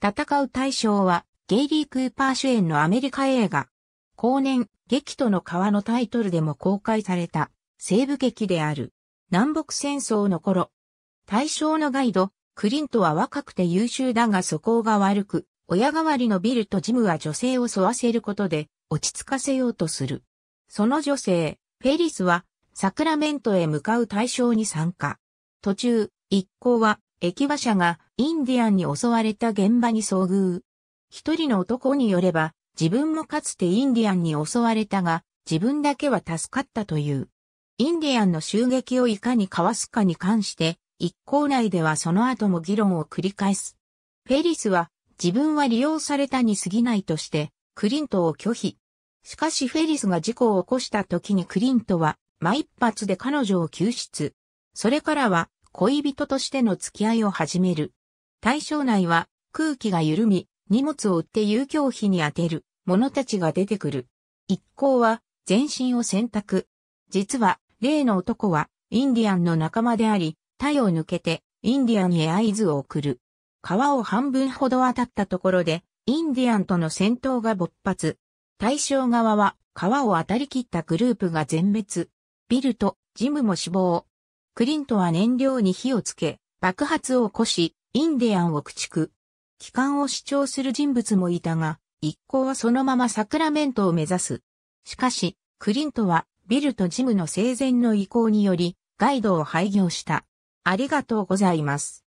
戦う対象は、ゲイリー・クーパー主演のアメリカ映画。後年、劇との川のタイトルでも公開された、西部劇である。南北戦争の頃。対象のガイド、クリントは若くて優秀だが素行が悪く、親代わりのビルとジムは女性を沿わせることで、落ち着かせようとする。その女性、フェリスは、サクラメントへ向かう対象に参加。途中、一行は、駅馬車が、インディアンに襲われた現場に遭遇。一人の男によれば、自分もかつてインディアンに襲われたが、自分だけは助かったという。インディアンの襲撃をいかにかわすかに関して、一校内ではその後も議論を繰り返す。フェリスは、自分は利用されたに過ぎないとして、クリントを拒否。しかしフェリスが事故を起こした時にクリントは、ま一発で彼女を救出。それからは、恋人としての付き合いを始める。対象内は空気が緩み、荷物を売って遊興費に充てる者たちが出てくる。一行は全身を選択。実は、例の男はインディアンの仲間であり、体を抜けてインディアンへ合図を送る。川を半分ほど渡ったところで、インディアンとの戦闘が勃発。対象側は川を渡り切ったグループが全滅。ビルとジムも死亡。クリントは燃料に火をつけ、爆発を起こし、インディアンを駆逐。帰還を主張する人物もいたが、一行はそのままサクラメントを目指す。しかし、クリントはビルとジムの生前の意向により、ガイドを廃業した。ありがとうございます。